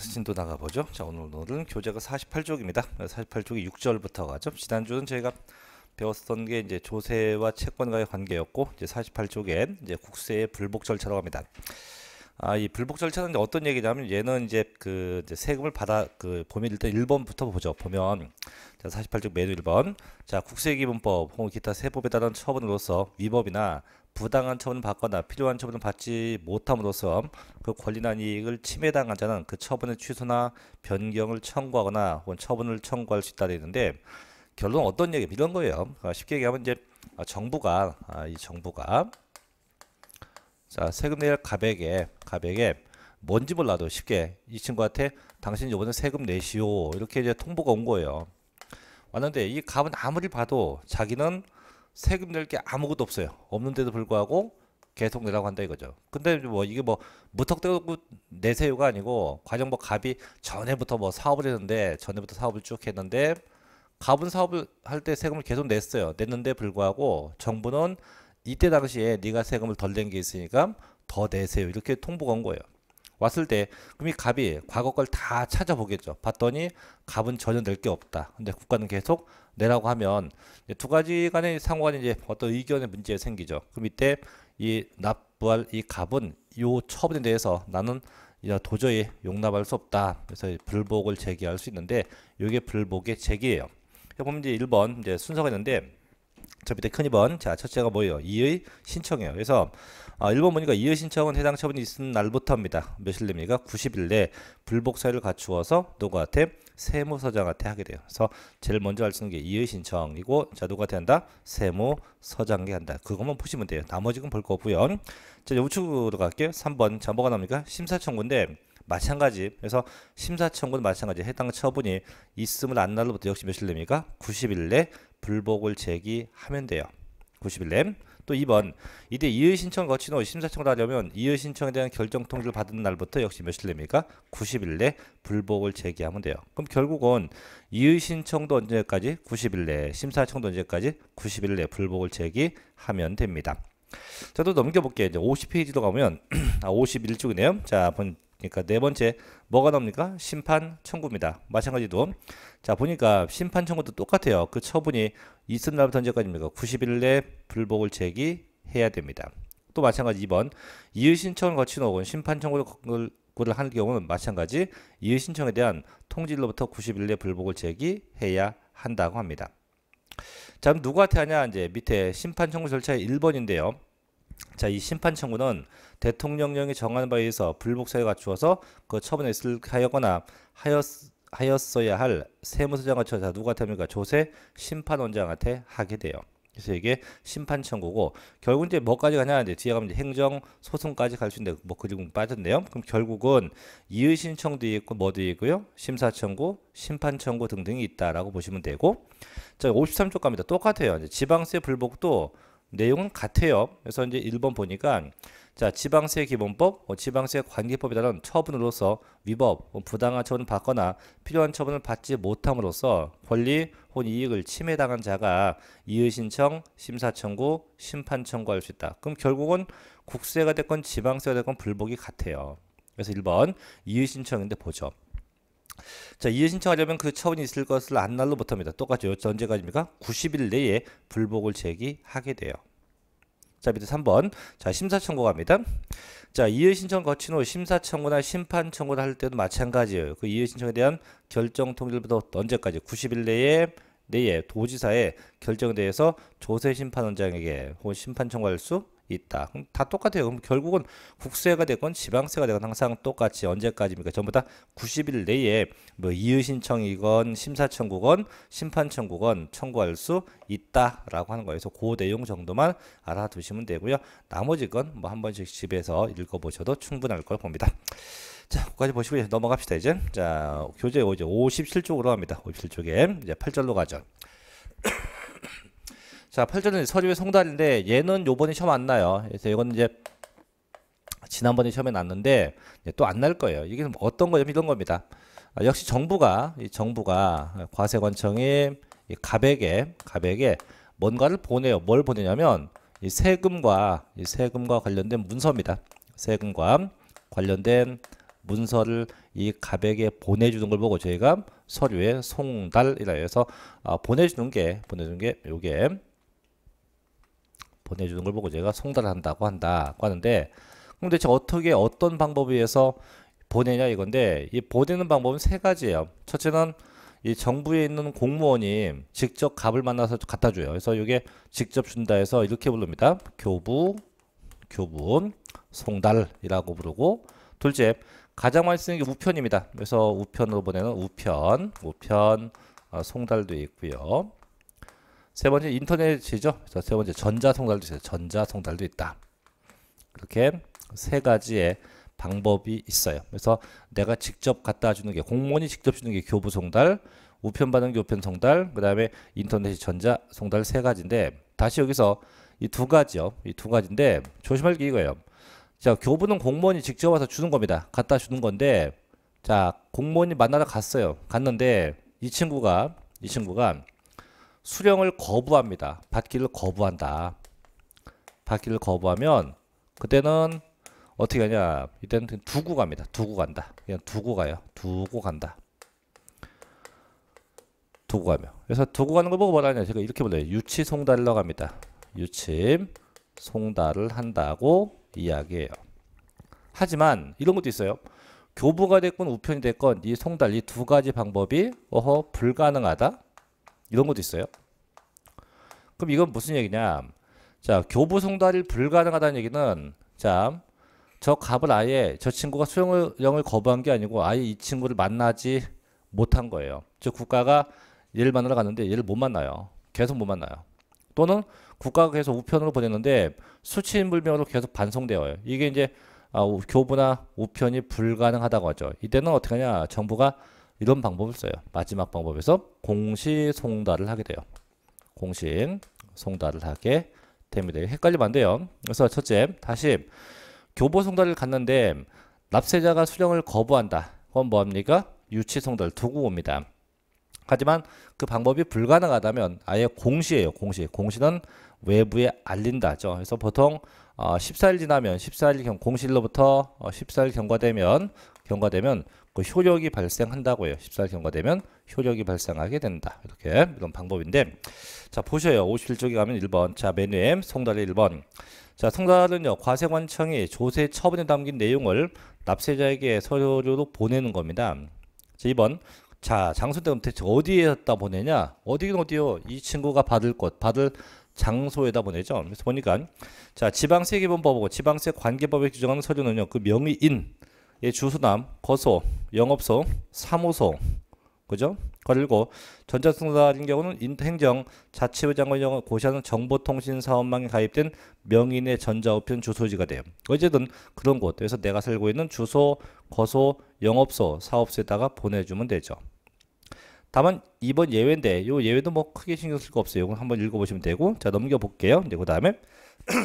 진도 아, 나가보죠. 자, 오늘 오늘은 교재가 48쪽입니다. 48쪽이 6절부터 가죠. 지난주는 저희가 배웠던 게 이제 조세와 채권과의 관계였고 이제 48쪽엔 이제 국세의 불복 절차라고 합니다. 아, 이 불복 절차는 이제 어떤 얘기냐면 얘는 이제 그 이제 세금을 받아 그 보면 일단 1번부터 보죠. 보면 자, 48쪽 매뉴 1번. 자, 국세기본법 혹은 기타 세법에 따른 처분으로서 위법이나 부당한 처분을 받거나 필요한 처분을 받지 못함으로써 그 권리나 이익을 침해당한 자는 그 처분의 취소나 변경을 청구하거나 혹은 처분을 청구할 수 있다고 는데 결론 어떤 얘기 이런 거예요. 그러니까 쉽게 얘기하면 이제 아, 정부가 아, 이 정부가 자 세금 낼 가백에 가백에 뭔지 몰라도 쉽게 이 친구한테 당신 요번에 세금 내시오 이렇게 이제 통보가 온 거예요. 왔는데 이 갑은 아무리 봐도 자기는 세금 낼 게 아무것도 없어요. 없는데도 불구하고 계속 내라고 한다 이거죠. 근데 뭐 이게 뭐 무턱대고 내세요가 아니고 과정뭐 갑이 전에부터 뭐 사업을 했는데 전에부터 사업을 쭉 했는데 갑은 사업을 할 때 세금을 계속 냈어요. 냈는데 불구하고 정부는 이때 당시에 네가 세금을 덜 낸 게 있으니까 더 내세요. 이렇게 통보가 온 거예요. 왔을 때 그럼 이 갑이 과거 걸 다 찾아보겠죠. 봤더니 갑은 전혀 낼 게 없다. 근데 국가는 계속 내라고 하면 두 가지 간의 상호 간 이제 어떤 의견의 문제 생기죠. 그럼 이때 이 납부할 이 갑은 요 처분에 대해서 나는 도저히 용납할 수 없다. 그래서 불복을 제기할 수 있는데 이게 불복의 제기예요. 보면 이제 1번 이제 순서가 있는데 저 밑에 큰 2번. 자, 첫째가 뭐예요? 이의 신청이에요. 그래서 아, 1번 보니까 이의 신청은 해당 처분이 있은 날부터입니다. 며칠 됩니까? 90일 내 불복 사유를 갖추어서 누구한테 세무서장한테 하게 돼요. 그래서 제일 먼저 할 수 있는 게 이의 신청이고 자, 누가한테 한다. 세무서장에 한다. 그것만 보시면 돼요. 나머지는 볼 거고요. 자, 우측으로 갈게요. 3번. 자, 뭐가 나옵니까? 심사청구인데 마찬가지. 그래서 심사청구는 마찬가지. 해당 처분이 있음을 안 날로부터 역시 며칠 됩니까? 90일 내 불복을 제기하면 돼요. 90일 내. 또 2번 이때 이의 신청 거친 후 심사청을 하려면 이의 신청에 대한 결정 통지를 받은 날부터 역시 몇 일 내입니까? 90일 내 불복을 제기하면 돼요. 그럼 결국은 이의 신청도 언제까지? 90일 내 심사청도 언제까지? 90일 내 불복을 제기하면 됩니다. 저도 넘겨볼게요. 이제 50페이지도 가면 아 51쪽이네요. 자, 그러니까 네 번째 뭐가 나옵니까? 심판 청구입니다. 마찬가지로 자 보니까 심판 청구도 똑같아요. 그 처분이 있은 날부터 언제까지입니까? 90일 내 불복을 제기해야 됩니다. 또 마찬가지 2번 이의 신청을 거친 혹은 심판 청구를 하는 경우는 마찬가지 이의 신청에 대한 통지일로부터 90일 내 불복을 제기해야 한다고 합니다. 자 그럼 누구한테 하냐 이제 밑에 심판 청구 절차의 1번인데요. 자 이 심판 청구는 대통령령이 정한 바에 의해서 불복사에 갖추어서 그 처분했을 하였거나 하였, 하였어야 할세무서장한처다누가한니까 조세 심판원장한테 하게 돼요. 그래서 이게 심판 청구고 결국 이제 뭐까지 가냐 이제 뒤에 가면 이제 행정 소송까지 갈 수 있는데 뭐 그리고 빠졌네요. 그럼 결국은 이의 신청도 있고 뭐도 있고요. 심사 청구, 심판 청구 등등이 있다라고 보시면 되고 자 53쪽 갑니다. 똑같아요. 지방세 불복도 내용은 같아요. 그래서 이제 1번 보니까 자, 지방세 기본법, 뭐 지방세 관계법에 따른 처분으로서 위법, 뭐 부당한 처분을 받거나 필요한 처분을 받지 못함으로써 권리 혹은 이익을 침해당한 자가 이의신청, 심사청구, 심판청구할 수 있다. 그럼 결국은 국세가 됐건 지방세가 됐건 불복이 같아요. 그래서 1번 이의신청인데 보죠. 자, 이의 신청하려면 그 처분이 있을 것을 안날로 못합니다. 똑같죠. 언제까지입니까? 90일 내에 불복을 제기하게 돼요. 자, 밑에 3번. 자, 심사청구 갑니다. 자, 이의신청 거친 후 심사청구나 심판청구를 할 때도 마찬가지예요. 그 이의신청에 대한 결정 통일부터 언제까지? 90일 내에 내에 도지사의 결정에 대해서 조세 심판원장에게 혹은 심판 청구할 수 있다. 그럼 다 똑같아요. 그럼 결국은 국세가 되건 지방세가 되건 항상 똑같이 언제까지입니까? 전부 다 90일 내에 뭐 이의 신청이건 심사 청구건 심판 청구건 청구할 수 있다라고 하는 거에서 그 내용 정도만 알아두시면 되고요. 나머지 건 뭐 한 번씩 집에서 읽어보셔도 충분할 걸 봅니다. 자, 거기까지 보시고 이제 넘어갑시다, 이제. 자, 교재 이제 57쪽으로 합니다. 57쪽에 이제 8절로 가죠. 자, 8절은 서류의 송달인데 얘는 요번에 처음 안 나요. 그래서 이거 이제 지난번에 처음에 났는데 또 안 날 거예요. 이게 어떤 거냐면 이런 겁니다. 아, 역시 정부가 이 정부가 과세관청이 이 갑에게 갑에게 뭔가를 보내요. 뭘 보내냐면 이 세금과 이 세금과 관련된 문서입니다. 세금과 관련된 문서를 이 갑에게 보내주는 걸 보고 저희가 서류에 송달이라 해서 아, 보내주는 게 보내주는 게 요게 보내주는 걸 보고 제가 송달한다고 한다고 하는데 그럼 대체 어떻게 어떤 방법에 의해서 보내냐 이건데 이 보내는 방법은 세 가지예요. 첫째는 이 정부에 있는 공무원이 직접 갑을 만나서 갖다 줘요. 그래서 이게 직접 준다 해서 이렇게 부릅니다. 교부, 교부, 송달이라고 부르고 둘째 가장 많이 쓰는 게 우편입니다. 그래서 우편으로 보내는 우편, 우편 어, 송달도 있고요. 세 번째 인터넷이죠. 자, 세 번째 전자 송달도 있어요. 전자 송달도 있다. 그렇게세 가지의 방법이 있어요. 그래서 내가 직접 갖다 주는 게 공무원이 직접 주는 게 교부 송달, 우편 받은 교편 송달, 그다음에 인터넷이 전자 송달 세 가지인데 다시 여기서 이 두 가지요. 이 두 가지인데 조심할 게 이거예요. 자, 교부는 공무원이 직접 와서 주는 겁니다. 갖다 주는 건데 자, 공무원이 만나러 갔어요. 갔는데 이 친구가 이 친구가 수령을 거부합니다. 받기를 거부한다. 받기를 거부하면 그때는 어떻게 하냐? 이때는 두고 갑니다. 두고 간다. 그냥 두고 가요. 두고 간다. 두고 가면 그래서 두고 가는 걸 보고 뭐라 하냐? 제가 이렇게 불러요. 유치 송달러 갑니다. 유침 송달을 한다고 이야기해요. 하지만 이런 것도 있어요. 교부가 됐건 우편이 됐건 이 송달 이 두 가지 방법이 어허 불가능하다. 이런 것도 있어요. 그럼 이건 무슨 얘기냐? 자, 교부 송달이 불가능하다는 얘기는 자, 저 값을 아예 저 친구가 수용을 거부한 게 아니고 아예 이 친구를 만나지 못한 거예요. 즉 국가가 얘를 만나러 갔는데 얘를 못 만나요. 계속 못 만나요. 또는 국가가 계속 우편으로 보냈는데 수치인불명으로 계속 반송되어요. 이게 이제 아, 교부나 우편이 불가능하다고 하죠. 이때는 어떻게 하냐? 정부가 이런 방법을 써요. 마지막 방법에서 공시 송달을 하게 돼요. 공시 송달을 하게 됩니다. 헷갈리면 안 돼요. 그래서 첫째, 다시 교보 송달을 갔는데 납세자가 수령을 거부한다. 그건 뭐합니까? 유치 송달 두고 옵니다. 하지만 그 방법이 불가능하다면 아예 공시예요. 공시. 공시는 외부에 알린다죠. 그래서 보통 어, 14일 지나면 14일 경공시일로부터 어, 14일 경과되면 경과되면 그 효력이 발생한다고요. 해 14일 경과되면 효력이 발생하게 된다. 이렇게 이런 방법인데 자 보셔요. 51쪽에 가면 1번 자 메뉴 M 송달의 1번 자 송달은요 과세관청이 조세 처분에 담긴 내용을 납세자에게 서류로 보내는 겁니다. 자 2번 자 장소대금 대체 어디에다 보내냐 어디긴 어디요 이 친구가 받을 곳 받을 장소에다 보내죠 그래서 보니까 자 지방세계본법하고 지방세 관계법에 규정하는 서류는요 그 명의인 예, 주소남, 거소, 영업소, 사무소, 그죠? 그리고 전자통사 같은 경우는 행정, 자치부 장관의 고시하는 정보통신사업망에 가입된 명인의 전자우편 주소지가 돼요. 어쨌든 그런 곳, 그래서 내가 살고 있는 주소, 거소, 영업소, 사업소에다가 보내주면 되죠. 다만 이번 예외인데 이 예외도 뭐 크게 신경 쓸 거 없어요. 이건 한번 읽어보시면 되고 자 넘겨볼게요. 네, 그 다음에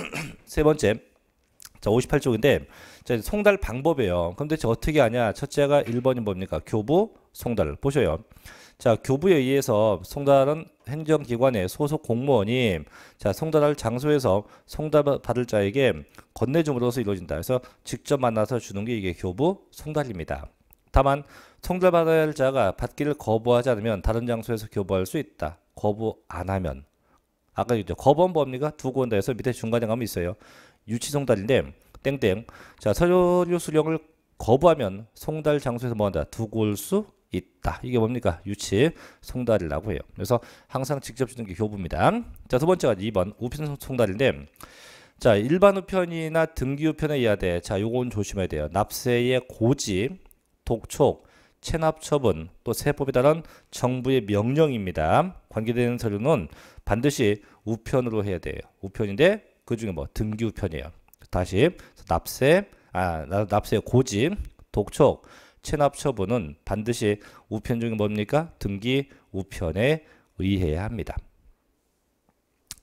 세 번째 자 58쪽인데 자, 이제 송달 방법이에요. 그럼 대체 어떻게 하냐? 첫째가 1번이 뭡니까? 교부 송달. 보셔요. 자, 교부에 의해서 송달은 행정기관의 소속 공무원이 자, 송달할 장소에서 송달받을 자에게 건네줌으로서 이루어진다. 그래서 직접 만나서 주는 게 이게 교부 송달입니다. 다만 송달받을 자가 받기를 거부하지 않으면 다른 장소에서 교부할 수 있다. 거부 안 하면 아까 얘기했죠. 거부한 법리가 두군다해서 밑에 중간에 가면 있어요. 유치송달인데 땡땡. 자, 서류 수령을 거부하면 송달 장소에서 뭐한다? 두올수 있다. 이게 뭡니까? 유치 송달이라고 해요. 그래서 항상 직접 주는 게 교부입니다. 자, 두 번째가 2번 우편 송달인데 자, 일반 우편이나 등기 우편에 의하되 자, 요건 조심해야 돼요. 납세의 고지, 독촉, 체납 처분, 또 세법에 따른 정부의 명령입니다. 관계되는 서류는 반드시 우편으로 해야 돼요. 우편인데 그 중에 뭐 등기 우편이에요. 다시 납세, 아, 납세 고집, 독촉, 체납 처분은 반드시 우편 중에 뭡니까? 등기 우편에 의해야 합니다.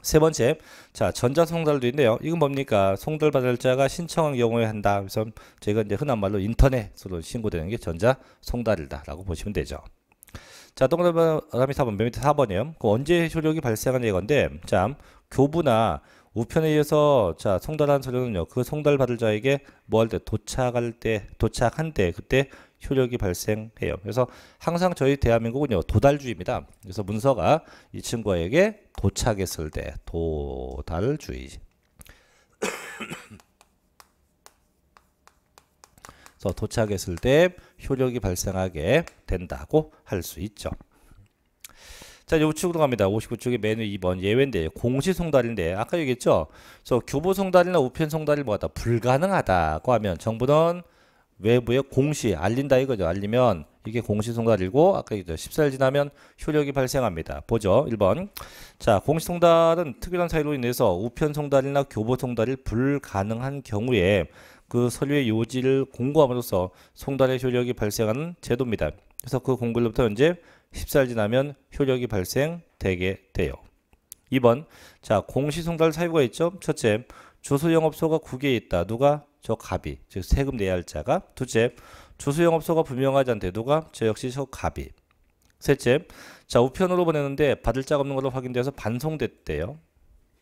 세 번째, 자 전자송달도 있네요. 이건 뭡니까? 송달받을 자가 신청한 경우에 한다. 그래서 제가 이제 흔한 말로 인터넷으로 신고되는 게 전자송달이다라고 보시면 되죠. 자, 동그라미 4번, 맨 밑에 4번이에요. 그 언제 효력이 발생하는 예건데, 자, 교부나 우편에 의해서자 송달한 서류는요 그 송달받을 자에게 뭐 할 때 도착할 때 도착한 때 그때 효력이 발생해요 그래서 항상 저희 대한민국은요 도달주의입니다 그래서 문서가 이 친구에게 도착했을 때 도달주의 그래서 도착했을 때 효력이 발생하게 된다고 할 수 있죠 자, 이제 우측으로 갑니다. 59쪽에 메뉴 2번 예외인데 공시 송달인데 아까 얘기했죠. 그래서 교보 송달이나 우편 송달이 뭐다 불가능하다고 하면 정부는 외부에 공시 알린다 이거죠. 알리면 이게 공시 송달이고 아까 얘기했죠. 14일 지나면 효력이 발생합니다. 보죠. 1번. 자, 공시 송달은 특별한 사유로 인해서 우편 송달이나 교보 송달이 불가능한 경우에 그 서류의 요지를 공고함으로써 송달의 효력이 발생하는 제도입니다. 그래서 그 공고일로부터 이제 1 0살 지나면 효력이 발생되게 돼요. 2번 자 공시송달 사유가 있죠. 첫째 주소영업소가 국에 있다. 누가? 저 갑이 즉 세금 내야 할 자가 둘째 주소영업소가 분명하지 않대 누가? 저 역시 저 갑이 셋째 자 우편으로 보내는데 받을 자가 없는 걸로 확인돼서 반송됐대요.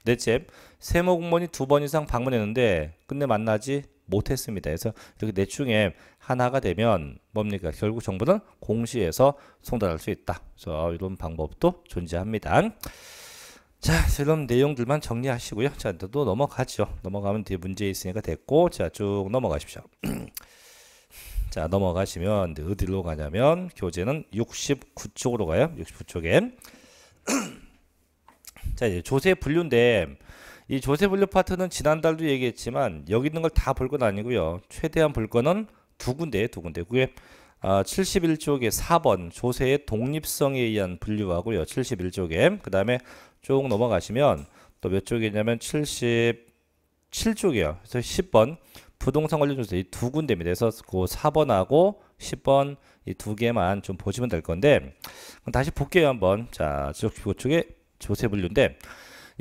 넷째 세무 공무원이 두 번 이상 방문했는데 끝내 만나지 못했습니다. 그래서 이렇게 넷 중에 하나가 되면 뭡니까? 결국 정부는 공시에서 송달할 수 있다. 그래서 이런 방법도 존재합니다. 자, 이런 내용들만 정리하시고요. 자, 또 넘어가죠. 넘어가면 뒤에 문제 있으니까 됐고, 자, 쭉 넘어가십시오. 자, 넘어가시면 네, 어디로 가냐면 교재는 69쪽으로 가요. 69쪽에. 자, 이제 조세 분류인데 이조세 분류 파트는 지난달도 얘기했지만 여기 있는 걸 다 볼 건 아니고요. 최대한 볼 거는 두 군데 두 군데. 그게 아, 71쪽에 4번 조세의 독립성에 의한 분류하고요. 71쪽에 그 다음에 쭉 넘어가시면 또 몇 쪽이냐면 77쪽이에요. 그래서 10번 부동산 관련 조세 이 두 군데입니다. 그래서 그 4번하고 10번 이 두 개만 좀 보시면 될 건데 다시 볼게요 한번. 자, 쭉 보쪽에 조세 분류인데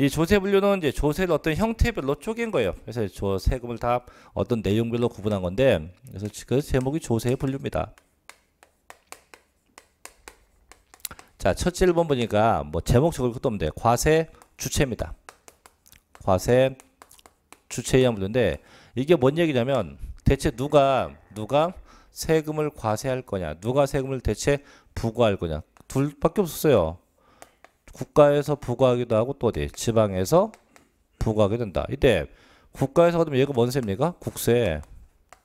이 조세 분류는 이제 조세를 어떤 형태별로 쪼갠 거예요. 그래서 조 세금을 다 어떤 내용별로 구분한 건데 그래서 그 제목이 조세 분류입니다. 자, 첫째 1번 보니까 뭐 제목 적을 것도 없는데 과세 주체입니다. 과세 주체의 분류인데 이게 뭔 얘기냐면 대체 누가 누가 세금을 과세할 거냐 누가 세금을 대체 부과할 거냐 둘밖에 없었어요 국가에서 부과하기도 하고 또 어디 지방에서 부과하게 된다. 이때 국가에서 받으면 얘가 뭔 세입니까? 국세.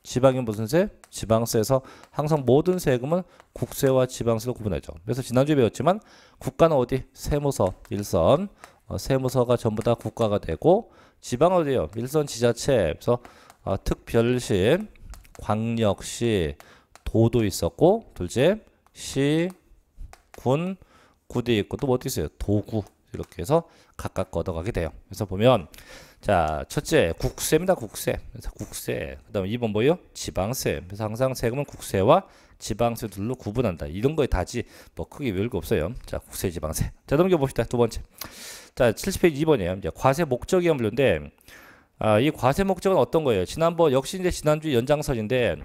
지방이 무슨 세? 지방세에서 항상 모든 세금은 국세와 지방세로 구분하죠. 그래서 지난주에 배웠지만 국가는 어디? 세무서, 일선. 어, 세무서가 전부 다 국가가 되고 지방 어디요? 일선 지자체. 그래서 어, 특별시, 광역시, 도도 있었고 둘째 시, 군, 구디 있고 또 뭐도 있어요. 도구 이렇게 해서 각각 걷어가게 돼요. 그래서 보면 자 첫째 국세입니다. 국세. 그래서 국세. 그다음 2번 뭐예요? 지방세. 그래서 항상 세금은 국세와 지방세 둘로 구분한다. 이런 거에 다지 뭐 크게 외울 거 없어요. 자 국세 지방세. 자 넘겨봅시다. 두 번째. 자 70페이지 2번이에요. 이제 과세 목적이 물론데 아, 이 과세 목적은 어떤 거예요? 지난번 역시 이제 지난주 연장선인데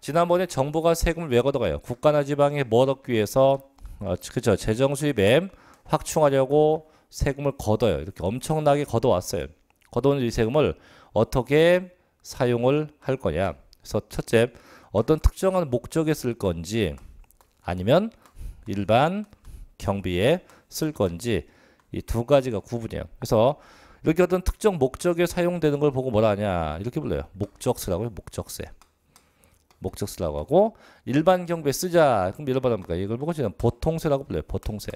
지난번에 정부가 세금을 왜 걷어가요? 국가나 지방에 뭐 얻기 위해서 어, 그죠 재정 수입에 확충하려고 세금을 걷어요. 이렇게 엄청나게 걷어왔어요. 걷어온 이 세금을 어떻게 사용을 할 거냐. 그래서 첫째, 어떤 특정한 목적에 쓸 건지 아니면 일반 경비에 쓸 건지 이 두 가지가 구분이에요. 그래서 이렇게 어떤 특정 목적에 사용되는 걸 보고 뭐라 하냐 이렇게 불러요. 목적세라고요. 목적세. 목적수라고 하고 일반 경비에 쓰자. 그럼 일반 뭡니까? 그러니까 이걸 보고 지금 보통세라고 불러요. 보통세.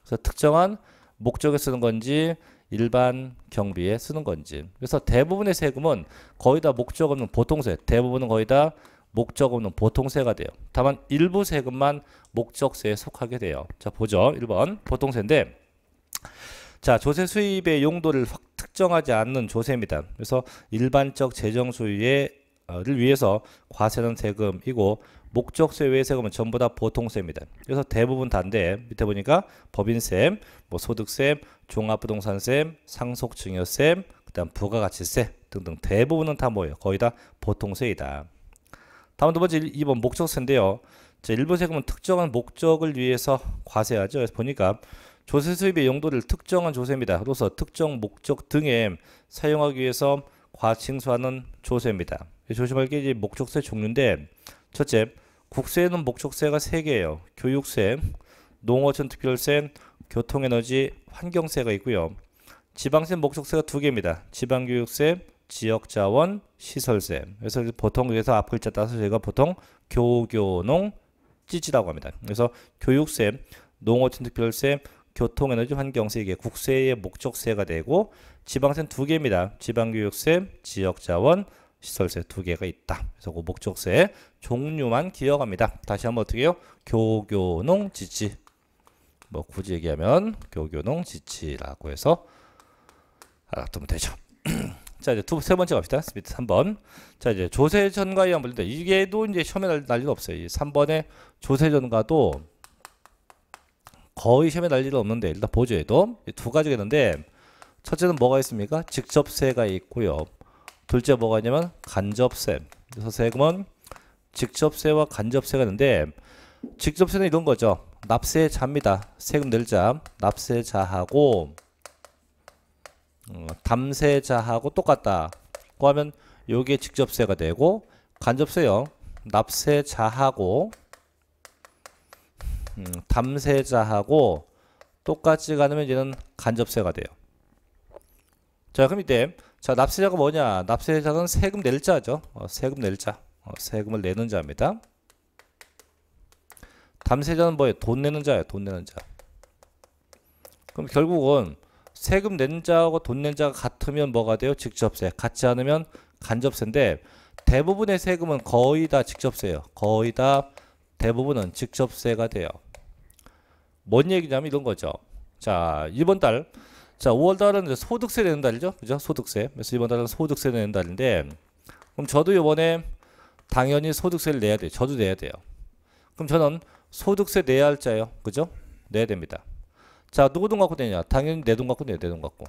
그래서 특정한 목적에 쓰는 건지 일반 경비에 쓰는 건지. 그래서 대부분의 세금은 거의 다 목적 없는 보통세. 대부분은 거의 다 목적 없는 보통세가 돼요. 다만 일부 세금만 목적세에 속하게 돼요. 자, 보죠. 1번 보통세인데 자, 조세 수입의 용도를 확 특정하지 않는 조세입니다. 그래서 일반적 재정 수입의 어, 를 위해서 과세는 세금이고 목적세 외의 세금은 전부 다 보통세입니다. 그래서 대부분 단데 밑에 보니까 법인세, 뭐 소득세, 종합부동산세, 상속증여세, 그다음 부가가치세 등등 대부분은 다 뭐예요? 거의 다 보통세이다. 다음 두 번째 2번 목적세인데요. 일부 세금은 특정한 목적을 위해서 과세하죠. 그래서 보니까 조세 수입의 용도를 특정한 조세입니다. 그래서 특정 목적 등에 사용하기 위해서 과징수하는 조세입니다. 조심할 게 이제 목적세 종류인데 첫째, 국세는 목적세가 세개예요 교육세, 농어촌 특별세, 교통에너지, 환경세가 있고요. 지방세 목적세가 두개입니다 지방교육세, 지역자원, 시설세. 그래서 보통 여기서 앞 글자 따서 제가 보통 교교농 찌지라고 합니다. 그래서 교육세, 농어촌 특별세, 교통에너지 환경세 이게 국세의 목적세가 되고 지방세는 두 개입니다. 지방교육세, 지역자원, 시설세 두 개가 있다. 그래서 그 목적세 종류만 기억합니다. 다시 한번 어떻게 해요? 교교농 지치 뭐 굳이 얘기하면 교교농 지치라고 해서 알아두면 되죠. 자 이제 두 세 번째 갑시다. 스미트 3번. 자 이제 조세 전과에 한번 볼때 이게도 이제 시험에 날, 날 일은 없어요. 이3번에 조세 전과도 거의 시험에 날 일은 없는데 일단 보조에도 두 가지가 있는데 첫째는 뭐가 있습니까? 직접세가 있고요. 둘째 뭐가 있냐면 간접세. 그래서 세금은 직접세와 간접세가 있는데 직접세는 이런 거죠. 납세자입니다. 세금 낼 자. 납세자하고 어, 담세자하고 똑같다. 그 하면 여기에 직접세가 되고 간접세요. 납세자하고 음, 담세자하고 똑같이 가면 얘는 간접세가 돼요. 자 그럼 이때 자 납세자가 뭐냐 납세자는 세금 낼 자죠 어, 세금 낼자 어, 세금을 내는 자입니다 담세자는 뭐예요 돈 내는 자예요 돈 내는 자 그럼 결국은 세금 낸 자하고 돈 낸 자가 같으면 뭐가 돼요 직접세 같지 않으면 간접세인데 대부분의 세금은 거의 다 직접세예요 거의 다 대부분은 직접세가 돼요 뭔 얘기냐면 이런 거죠 자 이번 달 자, 5월 달은 소득세 내는 달이죠. 그죠? 소득세. 그래서 이번 달은 소득세 내는 달인데 그럼 저도 이번에 당연히 소득세를 내야 돼요. 저도 내야 돼요. 그럼 저는 소득세 내야 할 자예요. 그죠? 내야 됩니다. 자, 누구 돈 갖고 내냐? 당연히 내 돈 갖고 내야 내돈 갖고.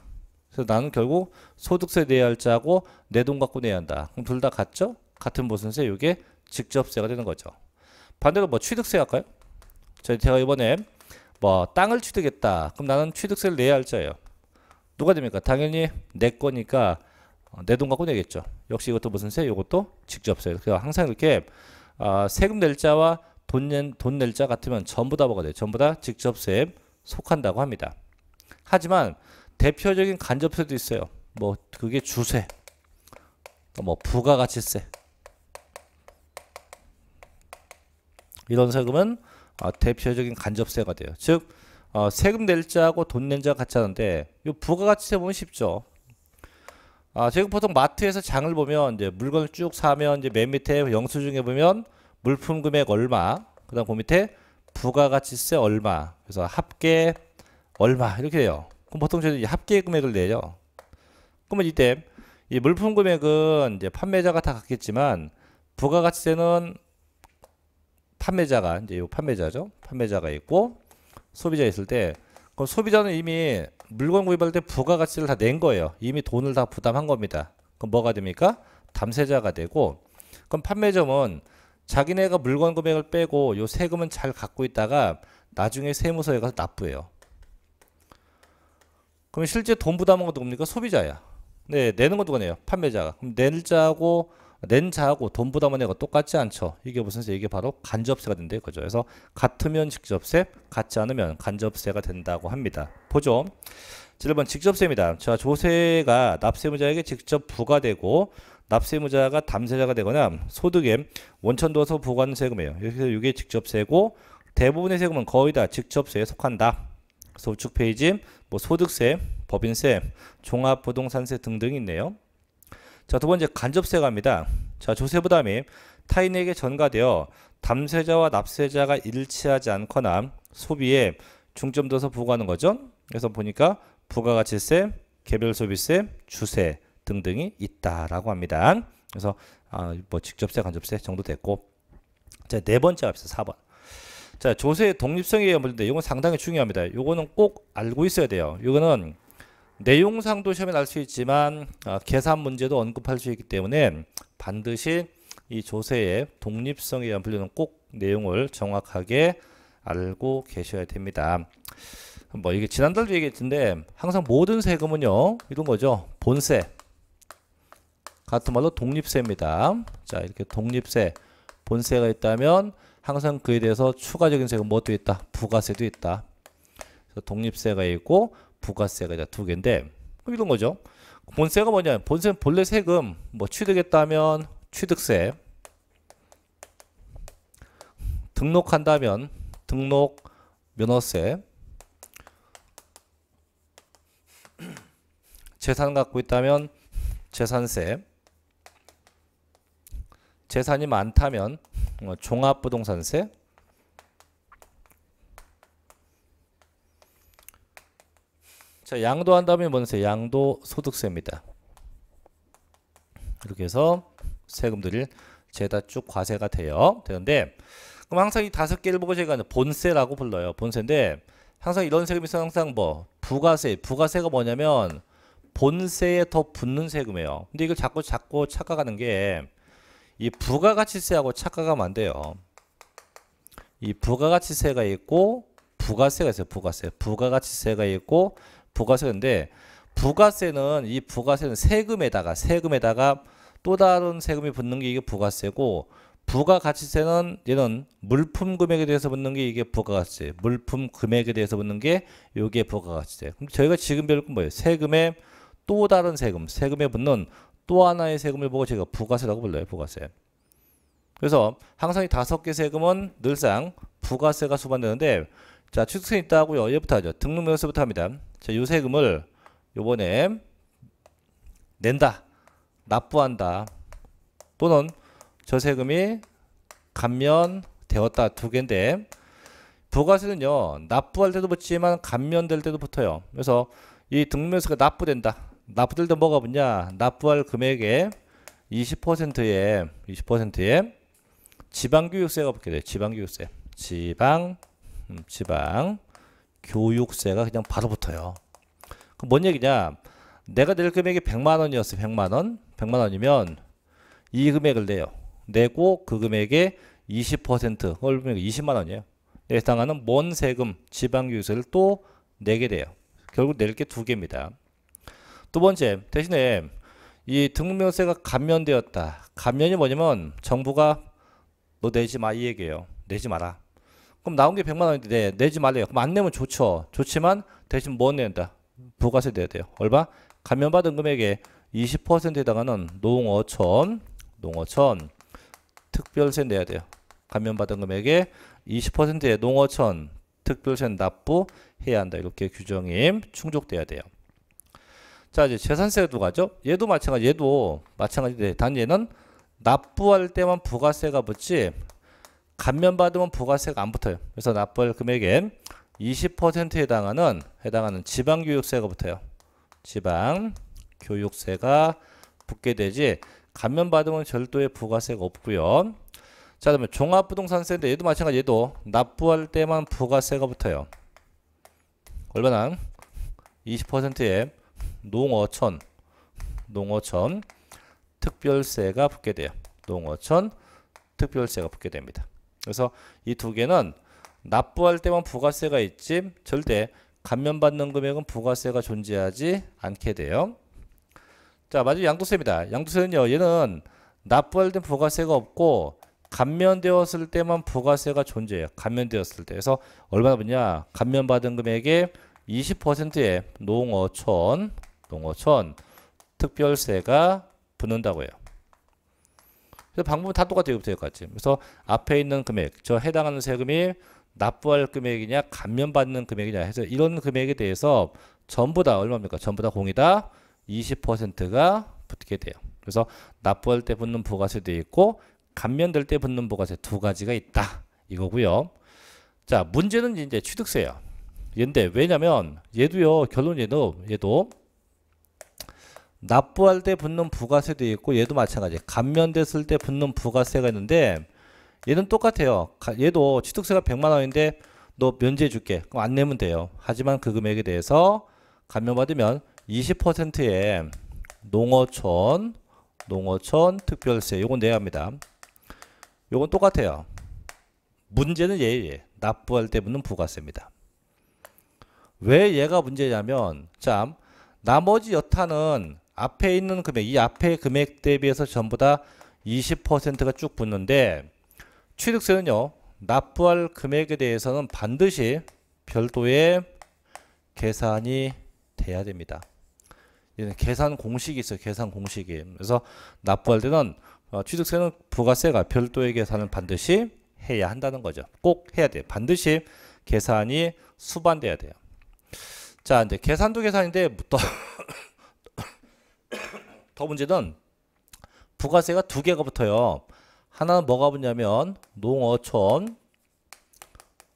그래서 나는 결국 소득세 내야 할 자고 내 돈 갖고 내야 한다. 그럼 둘 다 같죠? 같은 보선세 이게 직접세가 되는 거죠. 반대로 뭐 취득세 할까요? 제가 이번에 뭐 땅을 취득했다. 그럼 나는 취득세를 내야 할 자예요. 누가 됩니까? 당연히 내 거니까 어, 내돈 갖고 내겠죠. 역시 이것도 무슨 세? 이것도 직접세. 그래서 항상 이렇게 아, 세금 낼 자와 돈 낼 자 같으면 전부 다 뭐가 돼요? 전부 다 직접세에 속한다고 합니다. 하지만 대표적인 간접세도 있어요. 뭐 그게 주세, 뭐 부가가치세 이런 세금은 아, 대표적인 간접세가 돼요. 즉 어, 세금 낼 자하고 돈낸 자가 같이 하는데 이 부가가치세 보면 쉽죠. 아, 지금 보통 마트에서 장을 보면 이제 물건을 쭉 사면 이제 맨 밑에 영수증에 보면 물품 금액 얼마, 그다음 그 밑에 부가가치세 얼마, 그래서 합계 얼마 이렇게 돼요. 그럼 보통 저희 합계 금액을 내요. 그러면 이때 이 물품 금액은 이제 판매자가 다 갖겠지만 부가가치세는 판매자가 이제 요 판매자죠. 판매자가 있고 소비자 있을 때 그럼 소비자는 이미 물건 구입할 때 부가가치를 다 낸 거예요. 이미 돈을 다 부담한 겁니다. 그럼 뭐가 됩니까? 담세자가 되고 그럼 판매점은 자기네가 물건 금액을 빼고 요 세금은 잘 갖고 있다가 나중에 세무서에 가서 납부해요. 그럼 실제 돈 부담한 것도 뭡니까? 소비자야. 네, 내는 것도 그네요. 판매자가. 그럼 낼자고 낸 자하고 돈 부담한 애가 똑같지 않죠. 이게 무슨 이게 바로 간접세가 된대요. 그죠? 그래서 같으면 직접세, 같지 않으면 간접세가 된다고 합니다. 보죠. 7번 직접세입니다. 자, 조세가 납세무자에게 직접 부과되고 납세무자가 담세자가 되거나 소득에 원천도서 부과하는 세금이에요. 여기서 이게 직접세고 대부분의 세금은 거의 다 직접세에 속한다. 그래서 우측 페이지 뭐 소득세, 법인세, 종합부동산세 등등이 있네요. 자, 두 번째 간접세가입니다. 자, 조세 부담이 타인에게 전가되어 담세자와 납세자가 일치하지 않거나 소비에 중점 둬서 부과하는 거죠. 그래서 보니까 부가가치세, 개별소비세, 주세 등등이 있다라고 합니다. 그래서 아, 뭐 직접세, 간접세 정도 됐고 자, 네 번째 갑시다. 4번. 자, 조세의 독립성에 문제인데 이건 상당히 중요합니다. 이거는꼭 알고 있어야 돼요. 이거는 내용상도 시험에 날 수 있지만 아, 계산 문제도 언급할 수 있기 때문에 반드시 이 조세의 독립성에 대한 분류는 꼭 내용을 정확하게 알고 계셔야 됩니다. 뭐 이게 지난달도 얘기했는데 항상 모든 세금은요 이런 거죠 본세 같은 말로 독립세입니다. 자 이렇게 독립세 본세가 있다면 항상 그에 대해서 추가적인 세금 뭐도 있다 부가세도 있다. 독립세가 있고 부가세가 이제 두 개인데 이런 거죠. 본세가 뭐냐? 본세 본래 세금 뭐 취득했다면 취득세 등록한다면 등록 면허세 재산 갖고 있다면 재산세 재산이 많다면 어, 종합부동산세 자, 양도한 다음에 뭔세? 양도 소득세입니다. 이렇게 해서 세금들을 죄다 쭉 과세가 돼요. 되는데 그럼 항상 이 다섯 개를 보고 저가 본세라고 불러요. 본세인데 항상 이런 세금이 있어 항상 뭐 부가세, 부가세가 뭐냐면 본세에 더 붙는 세금이에요. 근데 이걸 자꾸 자꾸 착각하는 게 이 부가가치세하고 착각하면 안 돼요. 이 부가가치세가 있고 부가세가 있어요. 부가세. 부가가치세가 있고 부가세인데 부가세는 이 부가세는 세금에다가 세금에다가 또 다른 세금이 붙는 게 이게 부가세고 부가가치세는 얘는 물품 금액에 대해서 붙는 게 이게 부가가치세 물품 금액에 대해서 붙는 게 이게 부가가치세 그럼 저희가 지금 배울 건 뭐예요 세금에 또 다른 세금 세금에 붙는 또 하나의 세금을 보고 제가 부가세라고 불러요 부가세 그래서 항상 이 다섯 개 세금은 늘상 부가세가 수반되는데 자 취득세 있다 하고요 얘부터 하죠 등록면허세부터 합니다 자, 요세금을 요번에 낸다. 납부한다. 또는 저세금이 감면되었다. 두 개인데 부가세는요. 납부할 때도 붙지만 감면될 때도 붙어요. 그래서 이 등록면세가 납부된다. 납부될 때 뭐가 붙냐? 납부할 금액의 20%에 20%에 지방교육세가 붙게 돼. 지방교육세. 지방 음, 지방 교육세가 그냥 바로 붙어요. 그럼 뭔 얘기냐? 내가 낼 금액이 100만 원이었어. 100만 원. 100만 원이면 이 금액을 내요. 내고 그 금액의 20% 얼마면 20만 원이에요. 내 해당하는 먼 세금 지방교육세를 또 내게 돼요. 결국 낼게두 개입니다. 두 번째 대신에 이 등록세가 감면되었다. 감면이 뭐냐면 정부가 너 내지 마 이 얘기예요. 내지 마라. 그럼 나온 게 100만 원인데 네, 내지 말래요. 그럼 안 내면 좋죠. 좋지만 대신 뭐 낸다? 부가세 내야 돼요. 얼마? 감면받은 금액의 20%에 해당하는 농어촌, 농어촌 특별세 내야 돼요. 감면받은 금액의 20%의 농어촌 특별세 납부해야 한다. 이렇게 규정이 충족돼야 돼요. 자 이제 재산세도 가죠. 얘도 마찬가지. 얘도 마찬가지인데 단 얘는 납부할 때만 부가세가 붙지 감면 받으면 부가세가 안 붙어요. 그래서 납부할 금액의 20%에 해당하는 해당하는 지방 교육세가 붙어요. 지방 교육세가 붙게 되지 감면 받으면 절도의 부가세가 없고요. 자, 그러면 종합부동산세인데 얘도 마찬가지 얘도 납부할 때만 부가세가 붙어요. 얼마나? 20%에 농어촌 농어촌 특별세가 붙게 돼요. 농어촌 특별세가 붙게 됩니다. 그래서 이 두 개는 납부할 때만 부가세가 있지 절대 감면받는 금액은 부가세가 존재하지 않게 돼요. 자, 마지 양도세입니다. 양도세는요. 얘는 납부할 때 부가세가 없고 감면되었을 때만 부가세가 존재해요. 감면되었을 때. 그래서 얼마나 붙냐? 감면받은 금액의 20%의 농어촌, 농어촌 특별세가 붙는다고 해요. 그래서 방법은 다 똑같아요. 이것부 그래서 앞에 있는 금액, 저 해당하는 세금이 납부할 금액이냐, 감면받는 금액이냐 해서 이런 금액에 대해서 전부 다 얼마입니까? 전부 다 공이다. 20%가 붙게 돼요. 그래서 납부할 때 붙는 부가세도 있고 감면될 때 붙는 부가세 두 가지가 있다. 이거고요. 자, 문제는 이제 취득세예요. 얘인데 왜냐면 얘도요. 결론 얘도 얘도 납부할 때 붙는 부가세도 있고 얘도 마찬가지 감면됐을 때 붙는 부가세가 있는데 얘는 똑같아요 얘도 취득세가 100만 원인데 너 면제해 줄게 그럼 안 내면 돼요 하지만 그 금액에 대해서 감면받으면 20%의 농어촌 농어촌 특별세 요건 내야 합니다 요건 똑같아요 문제는 얘예 요 납부할 때 붙는 부가세입니다 왜 얘가 문제냐면 참 나머지 여타는 앞에 있는 금액, 이 앞에 금액 대비해서 전부 다 20%가 쭉 붙는데 취득세는요. 납부할 금액에 대해서는 반드시 별도의 계산이 돼야 됩니다. 계산 공식이 있어요. 계산 공식이. 그래서 납부할 때는 어, 취득세는 부가세가 별도의 계산을 반드시 해야 한다는 거죠. 꼭 해야 돼. 요 반드시 계산이 수반돼야 돼요. 자, 이제 계산도 계산인데 또 더 문제는 부가세가 두 개가 붙어요. 하나는 뭐가 붙냐면 농어촌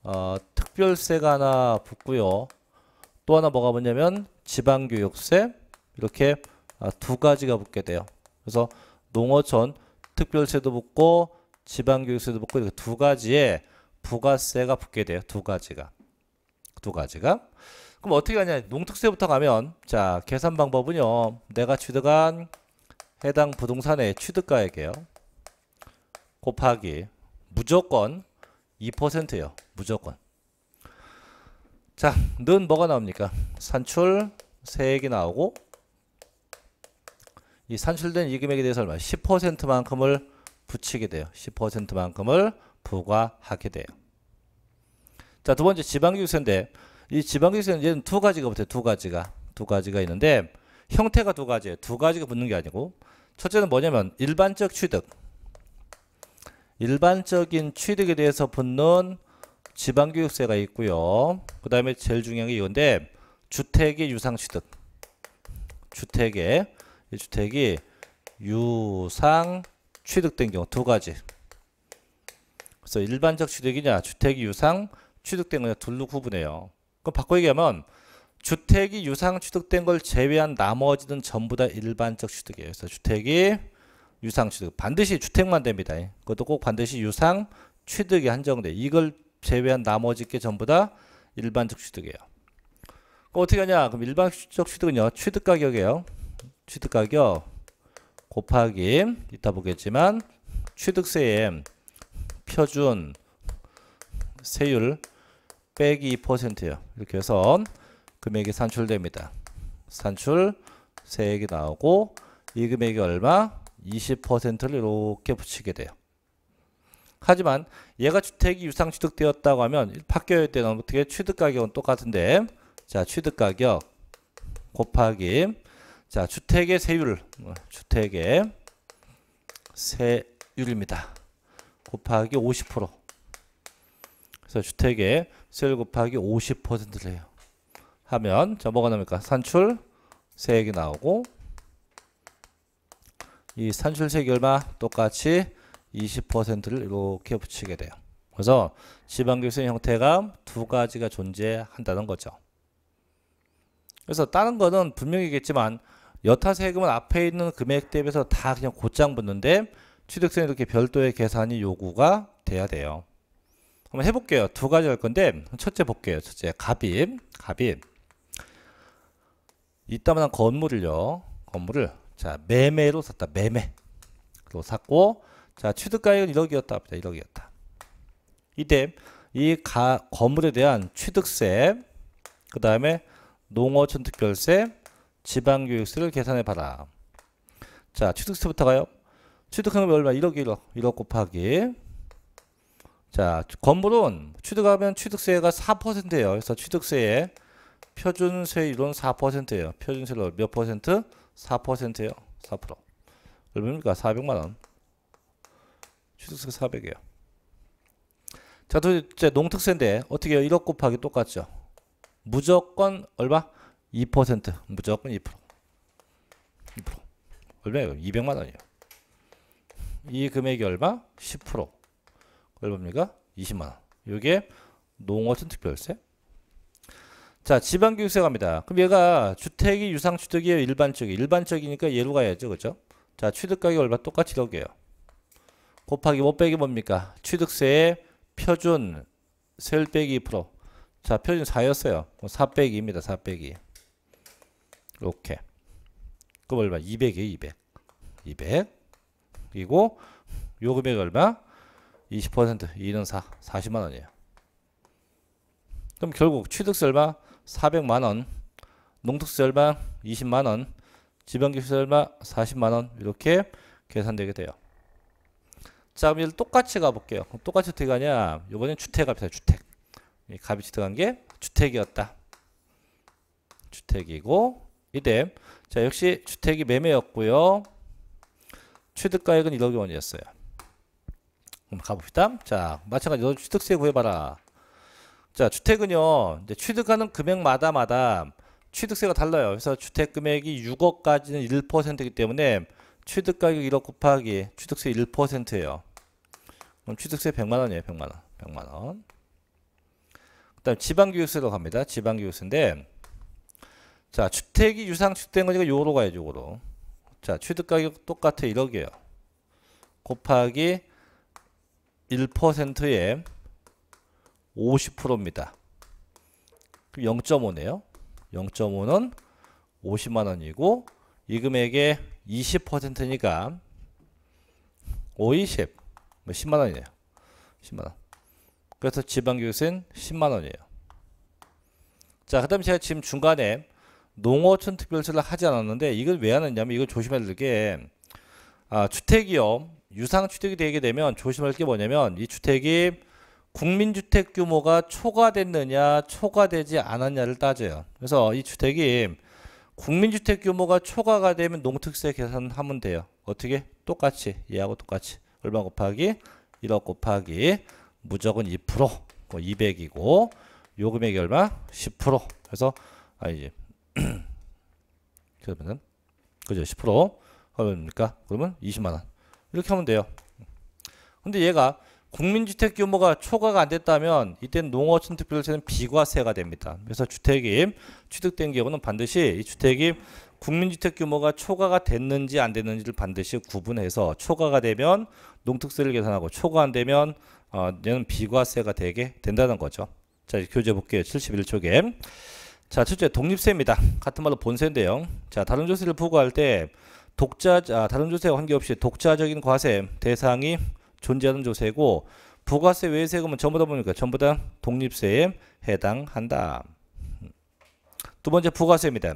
어, 특별세가 하나 붙고요. 또 하나 뭐가 붙냐면 지방교육세 이렇게 아, 두 가지가 붙게 돼요. 그래서 농어촌 특별세도 붙고 지방교육세도 붙고 이렇게 두 가지에 부가세가 붙게 돼요. 두 가지가 두 가지가 그럼 어떻게 하냐 농특세부터 가면 자 계산 방법은요. 내가 취득한 해당 부동산의 취득가액이에요. 곱하기 무조건 2%예요. 무조건. 자, 는 뭐가 나옵니까? 산출 세액이 나오고 이 산출된 이 금액에 대해서 얼마? 10%만큼을 붙이게 돼요. 10%만큼을 부과하게 돼요. 자, 두 번째 지방유세인데 이 지방직선 얘는 두 가지가 붙어요. 두 가지가. 두 가지가 있는데 형태가 두 가지예요. 두 가지가 붙는 게 아니고 첫째는 뭐냐면 일반적 취득. 일반적인 취득에 대해서 붙는 지방교육세가 있고요. 그 다음에 제일 중요한 게 이건데 주택의 유상취득. 주택의 이 주택이 유상 취득된 경우 두 가지. 그래서 일반적 취득이냐 주택이 유상 취득된 거냐 둘로 구분해요. 그럼 바꿔 얘기하면 주택이 유상 취득된 걸 제외한 나머지는 전부 다 일반적 취득이에요. 그래서 주택이 유상 취득 반드시 주택만 됩니다. 그것도 꼭 반드시 유상 취득이 한정돼. 이걸 제외한 나머지 게 전부 다 일반적 취득이에요. 그럼 어떻게 하냐? 그럼 일반적 취득은요. 취득 가격이에요. 취득 가격 곱하기 이따 보겠지만 취득세의 표준 세율 빼기 2%예요. 이렇게 해서 금액이 산출됩니다. 산출 세액이 나오고 이 금액이 얼마? 20%를 이렇게 붙이게 돼요. 하지만 얘가 주택이 유상 취득되었다고 하면 파껴야 때는 어떻게 취득가격은 똑같은데 자 취득가격 곱하기 자 주택의 세율 주택의 세율입니다. 곱하기 50% 그래서 주택의 셀 곱하기 50%를 해요. 하면 자 뭐가 나옵니까? 산출 세액이 나오고 이 산출 세액이 얼마? 똑같이 20%를 이렇게 붙이게 돼요. 그래서 지방교수의 형태가 두 가지가 존재한다는 거죠. 그래서 다른 거는 분명히겠지만 여타 세금은 앞에 있는 금액 대비해서 다 그냥 곧장 붙는데 취득세는 이렇게 별도의 계산이 요구가 돼야 돼요. 한번 해볼게요. 두 가지 할 건데 첫째 볼게요. 첫째 갑입, 갑입. 이따만한 건물을요. 건물을 자 매매로 샀다. 매매로 샀고 자 취득가액은 1억이었다. 1억이었다. 이때 이 가, 건물에 대한 취득세 그 다음에 농어촌특별세 지방교육세를 계산해 봐라. 자 취득세부터 가요. 취득하는게 얼마? 1억 1억 1억 곱하기 자, 건물은 취득하면 취득세가 4%예요. 그래서 취득세의 표준세율은 4%예요. 표준세율 몇 퍼센트? 4%예요. 4%. 얼마입니까? 400만 원. 취득세 가 400이에요. 자, 도대체 농특세인데 어떻게 해요? 1억 곱하기 똑같죠. 무조건 얼마? 2% 무조건 2%. 2%. 얼마예요? 200만 원이에요. 이 금액이 얼마? 10%. 얼마입니까? 20만원. 요게 농어촌 특별세. 자, 지방교육세 갑니다. 그럼 얘가 주택이 유상취득이에요? 일반적이? 일반적이니까 예로 가야죠. 그죠? 자, 취득가격 얼마? 똑같이 1억이요 곱하기 5 뭐 빼기 뭡니까? 취득세의 표준 세율 빼기 2%. 자, 표준 4였어요. 4 빼기 입니다4 빼기. 이렇게. 그럼 얼마? 200이에요. 200. 200. 그리고 요 금액 얼마? 20% 2는 4 40만 원이에요 그럼 결국 취득세 얼마 400만 원 농특세 얼마 20만 원지방기세 얼마 40만 원 이렇게 계산되게 돼요 자 그럼 얘를 똑같이 가볼게요 똑같이 어떻게 가냐 요번엔 주택값이다 주택 값이 취득한 게 주택이었다 주택이고 이때 자 역시 주택이 매매였고요 취득가액은 1억 원이었어요 가봅시다. 자, 마찬가지로 취득세 구해봐라. 자, 주택은요, 이제 취득하는 금액마다마다 취득세가 달라요. 그래서 주택 금액이 6억까지는 1%이기 때문에 취득 가격 1억 곱하기 취득세 1%예요. 그럼 취득세 100만 원이에요. 100만 원. 100만 원. 그다음 지방 교육세로 갑니다. 지방 교육세인데 자, 주택이 유상 취득된 거니까 요로 가야죠, 요로. 자, 취득 가격 똑같아 1억이에요. 곱하기 1에 50%입니다. 0.5네요. 0.5는 50만 원이고 이 금액의 20%니까 520 10만 뭐 원이에요. 10만 원. 그래서 지방교육세는 10만 원이에요. 자, 그다음 제가 지금 중간에 농어촌 특별세를 하지 않았는데 이걸 왜 하느냐면 이걸 조심해야 될게 아, 주택이요. 유상 취득이 되게 되면 조심할 게 뭐냐면 이 주택이 국민주택 규모가 초과됐느냐 초과되지 않았냐를 따져요. 그래서 이 주택이 국민주택 규모가 초과가 되면 농특세 계산하면 돼요. 어떻게? 똑같이 얘하고 똑같이 얼마 곱하기 1억 곱하기 무적은 2% 200이고 뭐 요 금액이 얼마? 10% 그래서 아이지 그러면은 그죠 10% 얼마입니까? 그러면 20만원 이렇게 하면 돼요. 근데 얘가 국민주택 규모가 초과가 안 됐다면 이땐 농어촌특별세는 비과세가 됩니다. 그래서 주택이 취득된 경우는 반드시 이 주택이 국민주택 규모가 초과가 됐는지 안 됐는지를 반드시 구분해서 초과가 되면 농특세를 계산하고 초과 안 되면 어, 얘는 비과세가 되게 된다는 거죠. 자, 교재 볼게요. 71쪽에. 자, 첫째 독립세입니다. 같은 말로 본세인데요. 자, 다른 조세를 부과할 때 독자 아, 다른 조세와 관계없이 독자적인 과세 대상이 존재하는 조세고 부가세 외 세금은 전부 다 보니까 전부 다 독립세에 해당한다. 두 번째 부가세입니다.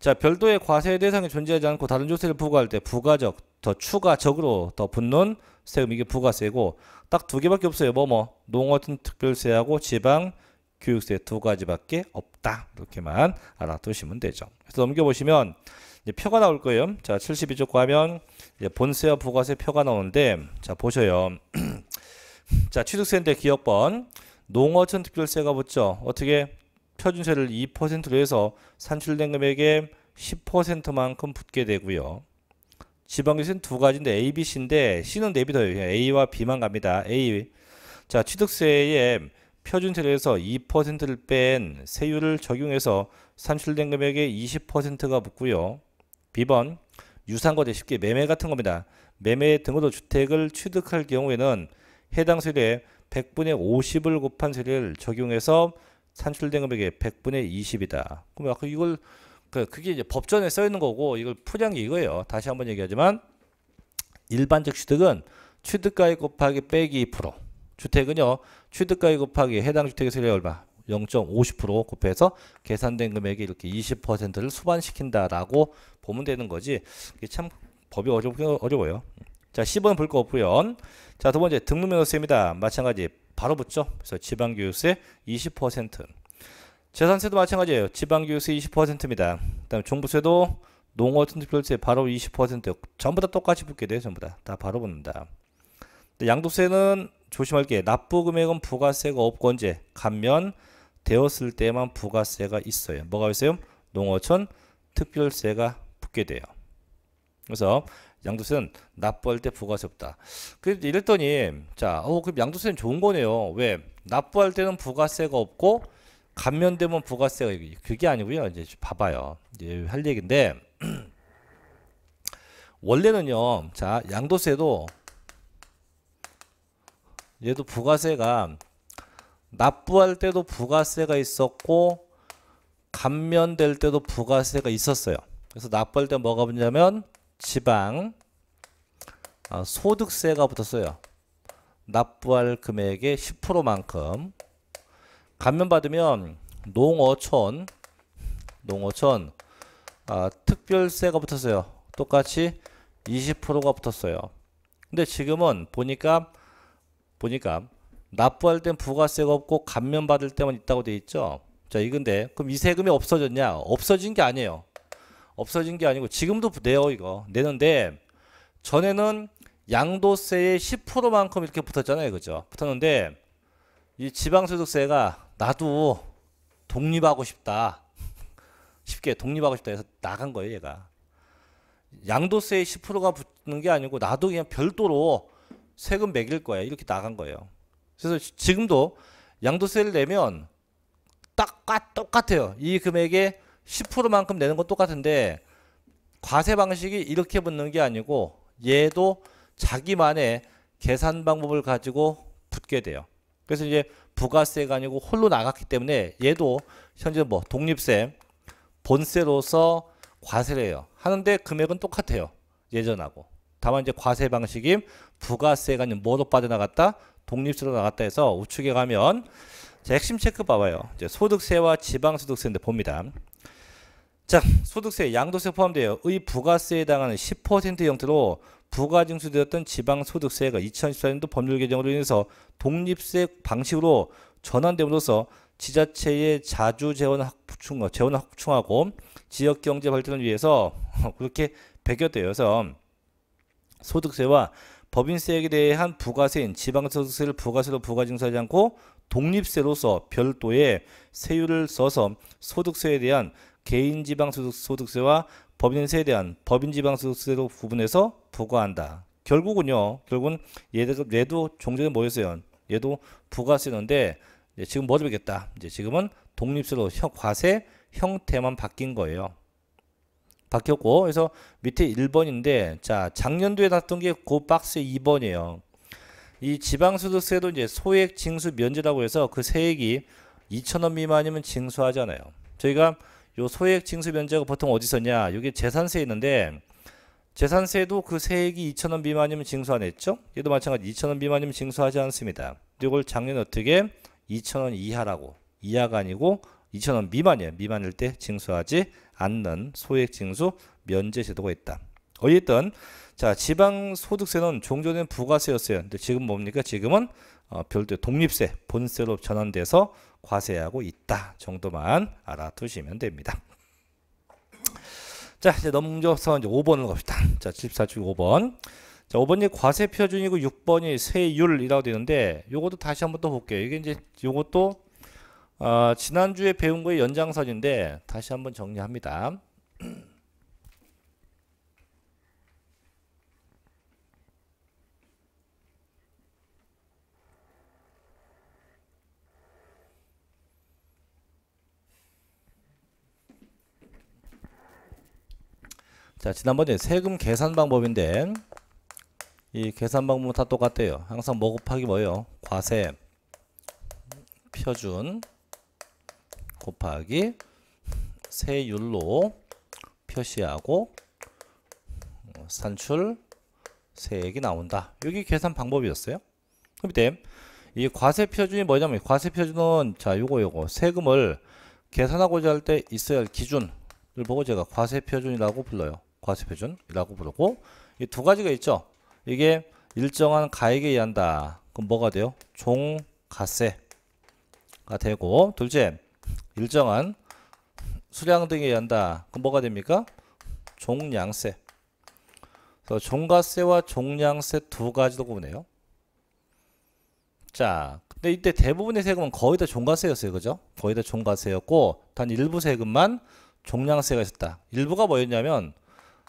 자, 별도의 과세 대상이 존재하지 않고 다른 조세를 부과할 때 부가적, 더 추가적으로 더 붙는 세금 이게 부가세고 딱 두 개밖에 없어요. 뭐 뭐, 농어촌 특별세하고 지방 교육세 두 가지밖에 없다. 이렇게만 알아두시면 되죠. 그래서 넘겨보시면 이제 표가 나올 거예요. 자, 72조과 면 이제 본세와 부가세 표가 나오는데 자, 보셔요. 자, 취득세인데 기업번 농어촌 특별세가 붙죠. 어떻게 표준세를 2%로 해서 산출된 금액의 10%만큼 붙게 되고요. 지방세는 두 가지인데 A, B, C인데 C는 내비둬요. A와 B만 갑니다. A. 자, 취득세에 표준세를 해서 2%를 뺀 세율을 적용해서 산출된 금액의 20%가 붙고요. B번 유상한 거죠. 쉽게 매매 같은 겁니다. 매매 등으로 주택을 취득할 경우에는 해당 세대에 100분의 50을 곱한 세대를 적용해서 산출된 금액의 100분의 20이다. 그럼 아까 이걸 그, 그게 이제 법전에 써 있는 거고 이걸 풀이한 이거예요. 다시 한번 얘기하지만 일반적 취득은 취득가액 곱하기 빼기 프로. 주택은요. 취득가액 곱하기 해당 주택의 세대 얼마? 0.50% 곱해서 계산된 금액이 이렇게 20%를 수반시킨다라고 보면 되는 거지. 이게 참 법이 어려, 어려워요. 자, 10번 볼거없부요 자, 두 번째 등록 면허세입니다. 마찬가지 바로 붙죠. 그래서 지방교육세 20%. 재산세도 마찬가지예요. 지방교육세 20%입니다. 그다음 종부세도 농어특별세 바로 20% 전부 다 똑같이 붙게 돼요. 전부 다. 다 바로 붙는다. 양도세는 조심할게. 납부 금액은 부가세가 없건제 감면 되었을 때만 부가세가 있어요. 뭐가 있어요? 농어촌 특별세가 붙게 돼요. 그래서 양도세는 납부할 때 부가세 없다. 그래서 이랬더니 자, 어, 그럼 양도세는 좋은 거네요. 왜? 납부할 때는 부가세가 없고 감면되면 부가세가 그게 아니고요. 이제 봐봐요. 이제 할 얘기인데 원래는요. 자, 양도세도 얘도 부가세가 납부할 때도 부가세가 있었고 감면될 때도 부가세가 있었어요. 그래서 납부할 때 뭐가 붙냐면 지방 아, 소득세가 붙었어요. 납부할 금액의 10%만큼 감면받으면 농어촌 농어촌 아, 특별세가 붙었어요. 똑같이 20%가 붙었어요. 근데 지금은 보니까 보니까 납부할 땐 부가세가 없고 감면 받을 때만 있다고 돼 있죠. 자, 이건데 그럼 이 세금이 없어졌냐? 없어진 게 아니에요. 없어진 게 아니고 지금도 내요 이거 내는데 전에는 양도세의 10%만큼 이렇게 붙었잖아요, 그죠? 붙었는데 이 지방소득세가 나도 독립하고 싶다. 쉽게 독립하고 싶다 해서 나간 거예요, 얘가. 양도세의 10%가 붙는 게 아니고 나도 그냥 별도로 세금 매길 거야. 이렇게 나간 거예요. 그래서 지금도 양도세를 내면 딱 똑같아요. 이 금액의 10%만큼 내는 건 똑같은데 과세 방식이 이렇게 붙는 게 아니고 얘도 자기만의 계산 방법을 가지고 붙게 돼요. 그래서 이제 부가세가 아니고 홀로 나갔기 때문에 얘도 현재 뭐 독립세, 본세로서 과세를 해요. 하는데 금액은 똑같아요. 예전하고. 다만 이제 과세 방식인 부가세가 아니고 뭐로 빠져나갔다? 독립세로 나갔다 해서 우측에 가면 자, 핵심 체크 봐봐요. 이제 소득세와 지방소득세인데 봅니다. 자, 소득세, 양도세 포함되어 의 부가세에 해당하는 10% 형태로 부가 징수되었던 지방소득세가 2014년도 법률 개정으로 인해서 독립세 방식으로 전환됨으로써 지자체의 자주 재원 확충, 재원 확충하고 지역 경제 발전을 위해서 그렇게 배겨 되어서 소득세와 법인세에 대한 부가세인 지방소득세를 부가세로 부과징수하지 않고 독립세로서 별도의 세율을 써서 소득세에 대한 개인 지방소득세와 법인세에 대한 법인지방소득세로 구분해서 부과한다. 결국은요. 결국은 얘도, 얘도 종전에 뭐였어요 얘도 부가세였는데 지금 뭐좀 있겠다. 이제 지금은 독립세로 과세 형태만 바뀐 거예요. 바뀌었고 그래서 밑에 1번인데 자 작년도에 났던 게그 박스의 2번이에요. 이 지방소득세도 이제 소액 징수 면제라고 해서 그 세액이 2천원 미만이면 징수하잖아요. 저희가 요 소액 징수 면제가 보통 어디서 냐 이게 재산세 있는데 재산세도 그 세액이 2천원 미만이면 징수 안 했죠? 얘도 마찬가지 2천원 미만이면 징수하지 않습니다. 이걸 작년 어떻게 2천원 이하라고 이하가 아니고 2천원 미만이에요. 미만일 때 징수하지 않는 소액 징수 면제 제도가 있다. 어쨌든 자 지방소득세는 종전엔 부가세였어요. 근데 지금 뭡니까? 지금은 어, 별도의 독립세, 본세로 전환돼서 과세하고 있다 정도만 알아두시면 됩니다. 자 이제 넘겨서 이제 5번을 갑시다. 자 74주 5번. 자 5번이 과세 표준이고 6번이 세율이라고 되는데 요것도 다시 한번 또 볼게요. 이게 이제 요것도 어, 지난주에 배운 거의 연장선인데 다시 한번 정리합니다. 자 지난번에 세금 계산 방법인데 이 계산 방법은 다 똑같아요 항상 뭐 곱하기 뭐예요 과세 음, 표준 곱하기 세율로 표시하고 산출 세액이 나온다. 여기 계산 방법이었어요. 그럼 됨. 이 과세 표준이 뭐냐면 과세 표준은 자 요거 요거 세금을 계산하고자 할 때 있어야 할 기준을 보고 제가 과세 표준이라고 불러요. 과세 표준이라고 부르고 이 두 가지가 있죠. 이게 일정한 가액에 의한다. 그럼 뭐가 돼요? 종가세가 되고 둘째 일정한 수량 등에 의한다. 그럼 뭐가 됩니까? 종량세. 그래서 종가세와 종량세 두 가지도 구분해요. 자, 근데 이때 대부분의 세금은 거의 다 종가세였어요. 그죠? 거의 다 종가세였고 단 일부 세금만 종량세가 있었다. 일부가 뭐였냐면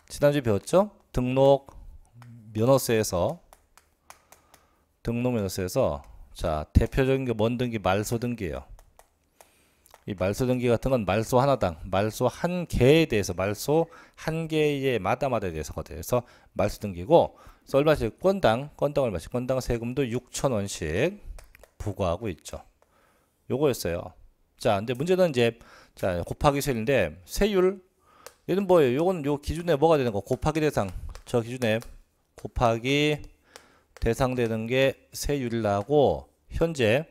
지난주에 배웠죠? 등록 면허세에서 등록 면허세에서 자, 대표적인 게 뭔 등기? 말소 등기예요. 이 말소 등기 같은 건 말소 하나당, 말소 한 개에 대해서 말소 한 개의 마다마다에 대해서 거대해서 말소 등기고 썰마식 건당, 건당 얼마씩 건당 세금도 6천 원씩 부과하고 있죠. 요거였어요. 자, 근데 문제는 이제 자 곱하기 세인데 세율 얘는 뭐예요? 요거는요 기준에 뭐가 되는 거? 곱하기 대상 저 기준에 곱하기 대상되는 게 세율이 라고 현재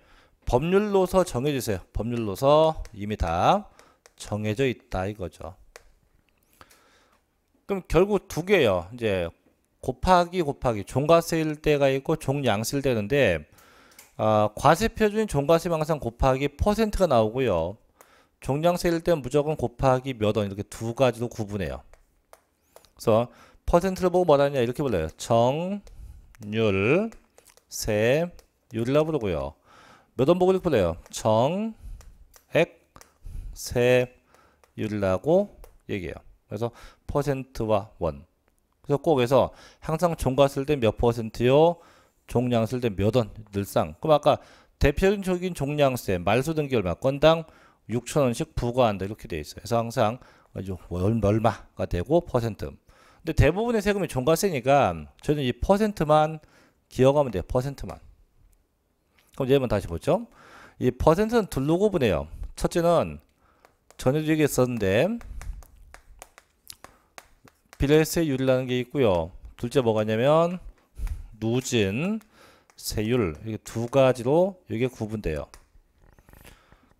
법률로서 정해주세요. 법률로서 이미 다 정해져 있다 이거죠. 그럼 결국 두 개예요. 이제 곱하기 곱하기 종가세일 때가 있고 종양세일 때는데 어, 과세 표준 종가세 항산 곱하기 퍼센트가 나오고요. 종량세일 때 무조건 곱하기 몇 원 이렇게 두 가지로 구분해요. 그래서 퍼센트를 보고 뭐라 하냐 이렇게 불러요. 정률 세율이라고 부르고요. 몇 원복을 6분해요? 정, 액, 세율이라고 얘기해요. 그래서 퍼센트와 원. 그래서 꼭해서 항상 종가 쓸때 몇 퍼센트요? 종량 쓸 때몇 원? 늘상. 그럼 아까 대표적인 종량세 말소 등기 얼마? 건당 6천원씩 부과한다 이렇게 돼 있어요. 그래서 항상 얼마가 되고 퍼센트. 근데 대부분의 세금이 종가세니까 저는 이 퍼센트만 기억하면 돼요. 퍼센트만. 그럼 예문 다시 보죠. 이 퍼센트는 둘로 구분해요. 첫째는 전해주기 썼는데 비례세율이라는 게 있고요. 둘째 뭐가 있냐면 누진 세율 이게 렇두 가지로 이게 구분돼요.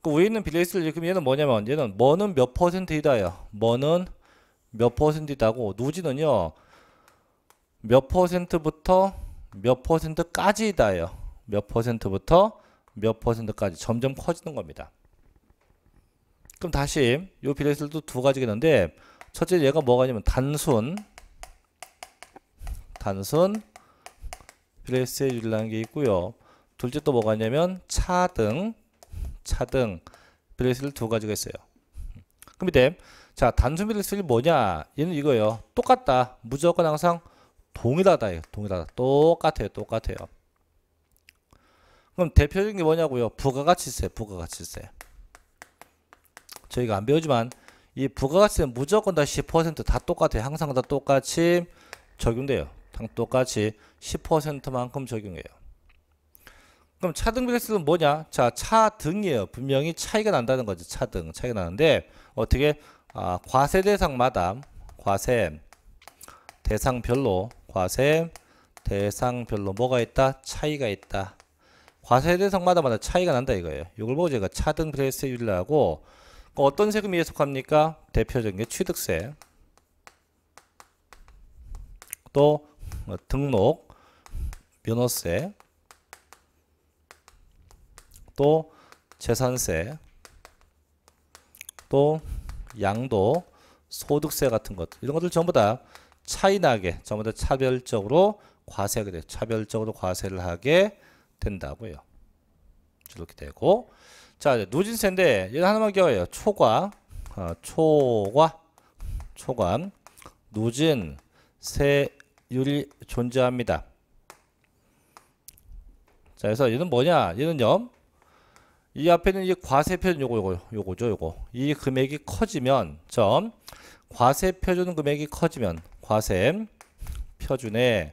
그 위에 있는 비례세율 지금 얘는 뭐냐면 얘는 뭐는 몇 퍼센트이다요. 뭐는 몇 퍼센트이다고 누진은요 몇 퍼센트부터 몇 퍼센트까지이다요. 몇 퍼센트부터 몇 퍼센트까지 점점 커지는 겁니다. 그럼 다시 요 비례수도 두 가지가 있는데 첫째 얘가 뭐가 있 냐면 단순 단순 비례의율리라는게 있고요. 둘째 또 뭐가 있냐면 차등 차등 비례세를두 가지가 있어요. 그럼 이에자 단순 비례세율이 뭐냐? 얘는 이거예요. 똑같다. 무조건 항상 동일하다. 동일하다. 똑같아요. 똑같아요. 그럼 대표적인 게 뭐냐고요? 부가가치세, 부가가치세. 저희가 안 배우지만 이 부가가치는 세 무조건 다 10%다 똑같아요. 항상 다 똑같이 적용돼요. 당 똑같이 10%만큼 적용해요. 그럼 차등비례세는 뭐냐? 자, 차등이에요. 분명히 차이가 난다는 거죠. 차등. 차이가 나는데 어떻게 아, 과세 대상마다 과세 대상별로 과세 대상별로 뭐가 있다? 차이가 있다. 과세대상마다마다 차이가 난다 이거예요. 요걸 보고 제가 차등 세율이라고 그 어떤 세금이 속합니까? 대표적인 게 취득세. 또 뭐 등록, 변호세, 또 재산세, 또 양도, 소득세 같은 것 이런 것들 전부 다 차이나게 전부 다 차별적으로 과세하게 돼 차별적으로 과세를 하게 된다고요. 이렇게 되고 자 노진세인데 얘 하나만 기억해요. 초과 어, 초과 초감 노진세율이 존재합니다. 자 그래서 얘는 뭐냐? 얘는요. 이 앞에는 이 과세표준 요거 요거 요거죠 요거 이 금액이 커지면 점 과세표준 금액이 커지면 과세 표준의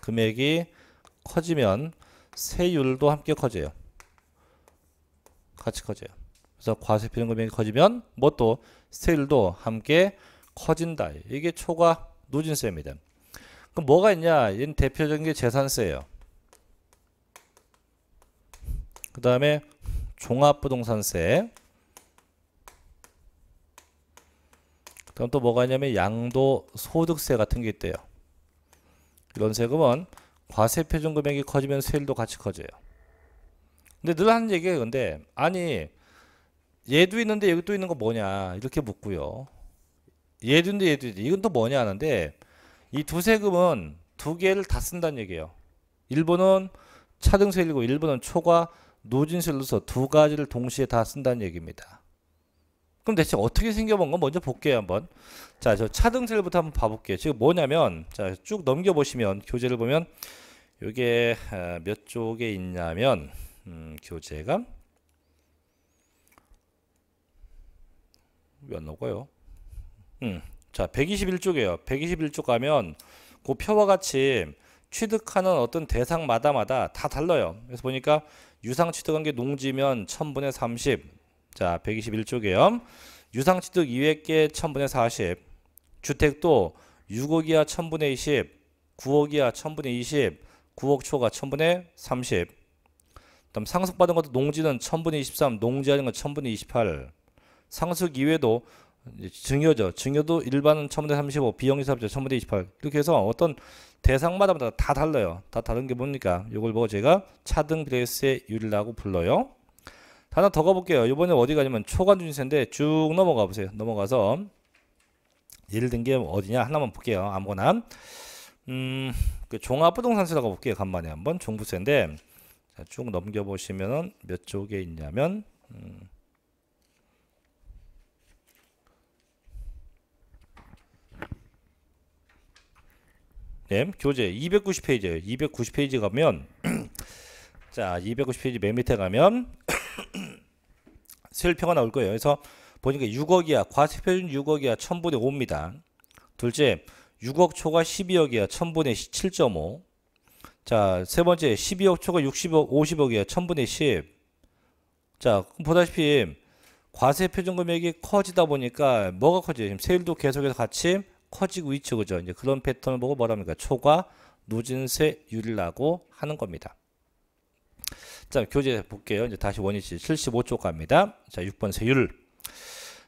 금액이 커지면 세율도 함께 커져요. 같이 커져요. 그래서 과세 비용 금액이 커지면 뭣도 뭐 세율도 함께 커진다. 이게 초과 누진세입니다. 그럼 뭐가 있냐? 얘는 대표적인 게 재산세예요. 그 다음에 종합부동산세 그다또 뭐가 있냐면 양도소득세 같은 게 있대요. 이런 세금은 과세 표준 금액이 커지면 세율도 같이 커져요. 근데 늘 하는 얘기예요. 근데 아니 얘도 있는데 여기 또 있는 거 뭐냐 이렇게 묻고요. 얘도 있는데 얘도 있는데 이건 또 뭐냐 하는데 이 두 세금은 두 개를 다 쓴다는 얘기예요. 일본은 차등세율이고 일본은 초과 노진세율로서 두 가지를 동시에 다 쓴다는 얘기입니다. 그럼 대체 어떻게 생겨본 건 먼저 볼게요 한번 자저 차등셀부터 한번 봐볼게요 지금 뭐냐면 자쭉 넘겨보시면 교재를 보면 요게 아, 몇 쪽에 있냐면 음, 교재가 왜안고요 음, 자 121쪽이에요 121쪽 가면 그 표와 같이 취득하는 어떤 대상마다마다 다 달라요 그래서 보니까 유상 취득한 게 농지면 1000분의 30 자, 121조계염. 유상취득 200개 1000분의 40. 주택도 6억 이하 1000분의 20. 9억 이하 1000분의 20. 9억 초과 1000분의 30. 그다음 상속받은 것도 농지는 1000분의 23. 농지하는 건 1000분의 28. 상속 이외에도 증여죠. 증여도 일반은 1000분의 35, 비영리사업자 1000분의 28. 이렇게 해서 어떤 대상마다 다 달라요. 다 다른 게 뭡니까? 이걸 보고 제가 차등 비례세 유리라고 불러요. 하나 더 가볼게요. 이번에 어디 가냐면 초간준세인데 쭉 넘어가 보세요. 넘어가서 예를 든게 어디냐 하나만 볼게요. 아무거나 음, 그 종합부동산세로 가볼게요. 간만에 한번 종부세인데 자, 쭉넘겨보시면몇 쪽에 있냐면 음, 네, 교재 2 9 0페이지에요 290페이지 가면 자, 250페이지 맨 밑에 가면 세율표가 나올 거예요. 그래서 보니까 6억이야. 과세표준 6억이야. 1000분의 5입니다. 둘째, 6억 초가 12억이야. 1000분의 7.5. 자, 세 번째, 12억 초가 60억, 50억이야. 1000분의 10. 자, 보다시피 과세 표준 금액이 커지다 보니까 뭐가 커져요? 지금 세율도 계속해서 같이 커지고 있죠. 그죠? 이제 그런 패턴을 보고 뭐랍니까? 초과 누진세율이라고 하는 겁니다. 자, 교재 볼게요. 이제 다시 원위치 75쪽 갑니다. 자, 6번 세율.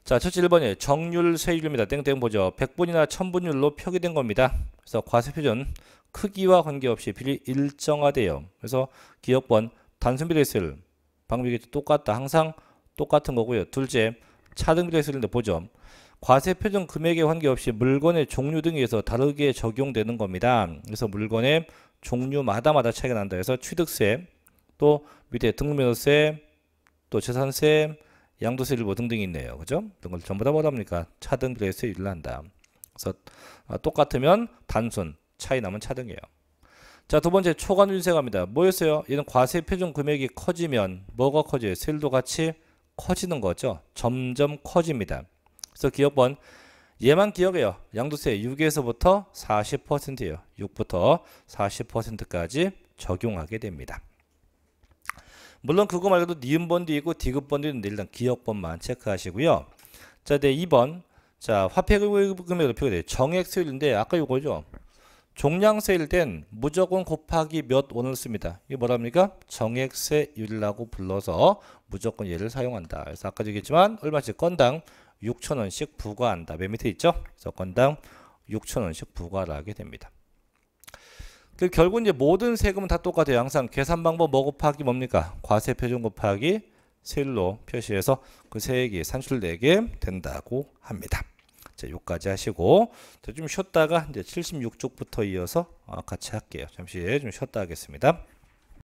자, 첫째 1번에 정률 세율입니다. 땡땡 보죠. 100분이나 1000분율로 표기된 겁니다. 그래서 과세표준 크기와 관계없이 비리일정화대요 그래서 기억번 단순비례세율 방비이 똑같다. 항상 똑같은 거고요. 둘째 차등비례세율인데 보죠. 과세 표준 금액에 관계없이 물건의 종류 등에 의해서 다르게 적용되는 겁니다. 그래서 물건의 종류마다마다 차이가 난다 해서 취득세 또 밑에 등급면허세또 재산세, 양도세 일부 등등 있네요. 그죠? 이런 걸 전부 다 뭐라 합니까? 차등 비례세 일한다. 그래서 아, 똑같으면 단순, 차이 남은 차등이에요. 자, 두 번째 초과 누진세갑니다 뭐였어요? 얘는 과세 표준 금액이 커지면 뭐가 커져요? 세율도 같이 커지는 거죠. 점점 커집니다. 그래서 기억번 얘만 기억해요. 양도세 6에서부터 40%예요. 6부터 40%까지 적용하게 됩니다. 물론 그거 말고도 니은번도 있고 디귿번도 있는데 일단 기억번만 체크하시고요. 자, 네, 2번. 자, 화폐금액을 높이게 돼요. 정액수율인데 아까 이거죠. 종량세일 땐 무조건 곱하기 몇 원을 씁니다. 이게 뭐랍니까? 정액세율이라고 불러서 무조건 얘를 사용한다. 그래서 아까 얘기했지만 얼마씩 건당 6천원씩 부과한다. 맨 밑에 있죠? 그래서 건당 6천원씩 부과를 하게 됩니다. 그 결국 이제 모든 세금은 다 똑같아요. 항상 계산 방법 뭐 곱하기 뭡니까? 과세 표준 곱하기 세율로 표시해서 그 세액이 산출되게 된다고 합니다. 자, 여기까지 하시고 자, 좀 쉬었다가 이제 76쪽부터 이어서 어, 같이 할게요. 잠시 좀 쉬었다 하겠습니다.